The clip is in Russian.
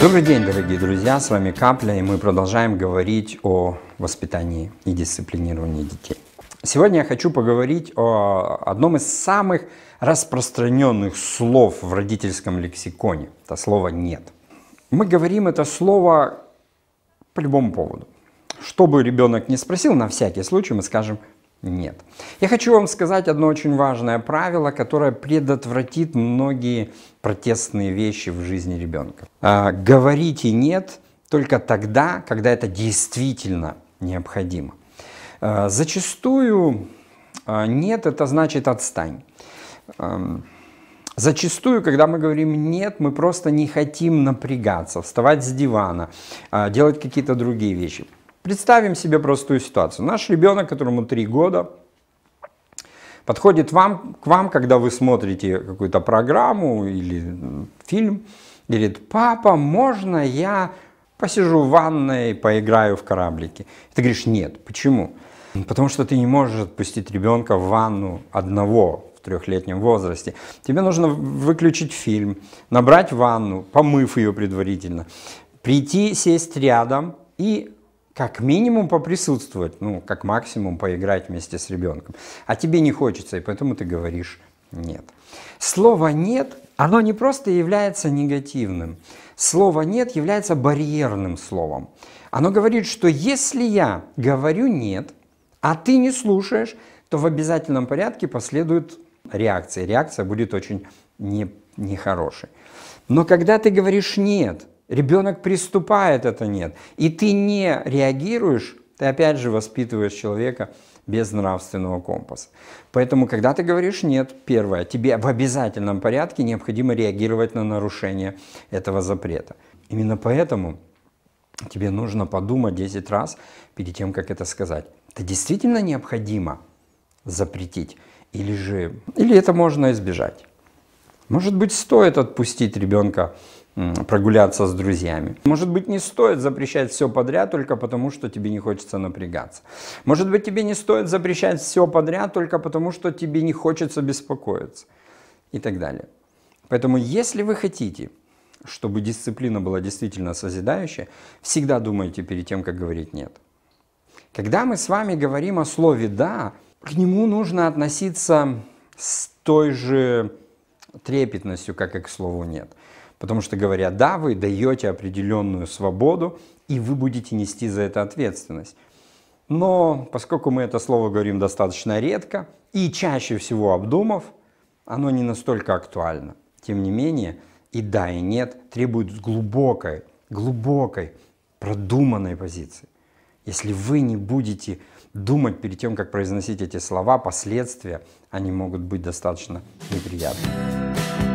Добрый день, дорогие друзья, с вами Капля, и мы продолжаем говорить о воспитании и дисциплинировании детей. Сегодня я хочу поговорить о одном из самых распространенных слов в родительском лексиконе. Это слово «нет». Мы говорим это слово по любому поводу. Что бы ребенок не спросил, на всякий случай мы скажем нет. Я хочу вам сказать одно очень важное правило, которое предотвратит многие протестные вещи в жизни ребенка. А, говорите «нет» только тогда, когда это действительно необходимо. А, зачастую а, «нет» — это значит «отстань». Зачастую, когда мы говорим «нет», мы просто не хотим напрягаться, вставать с дивана, делать какие-то другие вещи. Представим себе простую ситуацию. Наш ребенок, которому 3 года, подходит вам, к вам, когда вы смотрите какую-то программу или фильм, и говорит, папа, можно я посижу в ванной, поиграю в кораблики? И ты говоришь, нет. Почему? Потому что ты не можешь отпустить ребенка в ванну одного в трехлетнем возрасте. Тебе нужно выключить фильм, набрать ванну, помыв ее предварительно, прийти, сесть рядом и как минимум поприсутствовать, ну, как максимум поиграть вместе с ребенком. А тебе не хочется, и поэтому ты говоришь «нет». Слово «нет», оно не просто является негативным. Слово «нет» является барьерным словом. Оно говорит, что если я говорю «нет», а ты не слушаешь, то в обязательном порядке последует реакция. Реакция будет очень не, нехорошей. Но когда ты говоришь «нет», Ребенок приступает, это нет. И ты не реагируешь, ты опять же воспитываешь человека без нравственного компаса. Поэтому, когда ты говоришь «нет», первое, тебе в обязательном порядке необходимо реагировать на нарушение этого запрета. Именно поэтому тебе нужно подумать 10 раз перед тем, как это сказать. Это действительно необходимо запретить? Или же... Или это можно избежать? Может быть, стоит отпустить ребенка прогуляться с друзьями. Может быть, не стоит запрещать все подряд только потому, что тебе не хочется напрягаться. Может быть, тебе не стоит запрещать все подряд только потому, что тебе не хочется беспокоиться и так далее. Поэтому, если вы хотите, чтобы дисциплина была действительно созидающая, всегда думайте перед тем, как говорить «нет». Когда мы с вами говорим о слове «да», к нему нужно относиться с той же трепетностью, как и к слову «нет». Потому что говоря «да», вы даете определенную свободу, и вы будете нести за это ответственность. Но поскольку мы это слово говорим достаточно редко и чаще всего обдумав, оно не настолько актуально. Тем не менее, и да, и нет требуют глубокой, глубокой, продуманной позиции. Если вы не будете думать перед тем, как произносить эти слова, последствия, они могут быть достаточно неприятными.